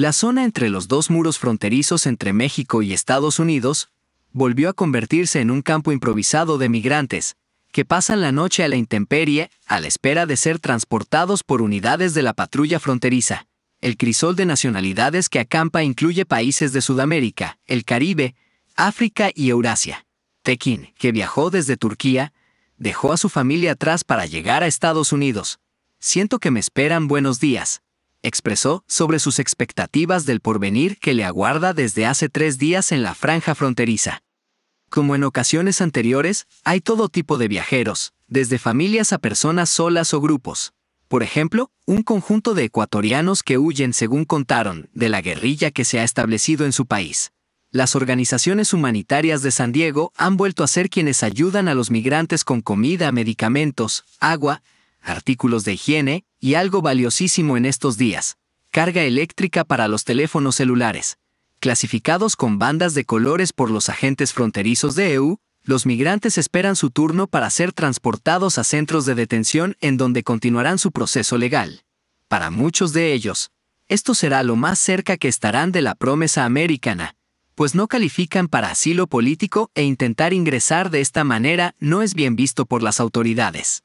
La zona entre los dos muros fronterizos entre México y Estados Unidos volvió a convertirse en un campo improvisado de migrantes, que pasan la noche a la intemperie a la espera de ser transportados por unidades de la patrulla fronteriza. El crisol de nacionalidades que acampa incluye países de Sudamérica, el Caribe, África y Eurasia. Tekin, que viajó desde Turquía, dejó a su familia atrás para llegar a Estados Unidos. Siento que me esperan buenos días expresó sobre sus expectativas del porvenir que le aguarda desde hace tres días en la franja fronteriza. Como en ocasiones anteriores, hay todo tipo de viajeros, desde familias a personas solas o grupos. Por ejemplo, un conjunto de ecuatorianos que huyen, según contaron, de la guerrilla que se ha establecido en su país. Las organizaciones humanitarias de San Diego han vuelto a ser quienes ayudan a los migrantes con comida, medicamentos, agua, artículos de higiene y algo valiosísimo en estos días, carga eléctrica para los teléfonos celulares. Clasificados con bandas de colores por los agentes fronterizos de EU, los migrantes esperan su turno para ser transportados a centros de detención en donde continuarán su proceso legal. Para muchos de ellos, esto será lo más cerca que estarán de la promesa americana, pues no califican para asilo político e intentar ingresar de esta manera no es bien visto por las autoridades.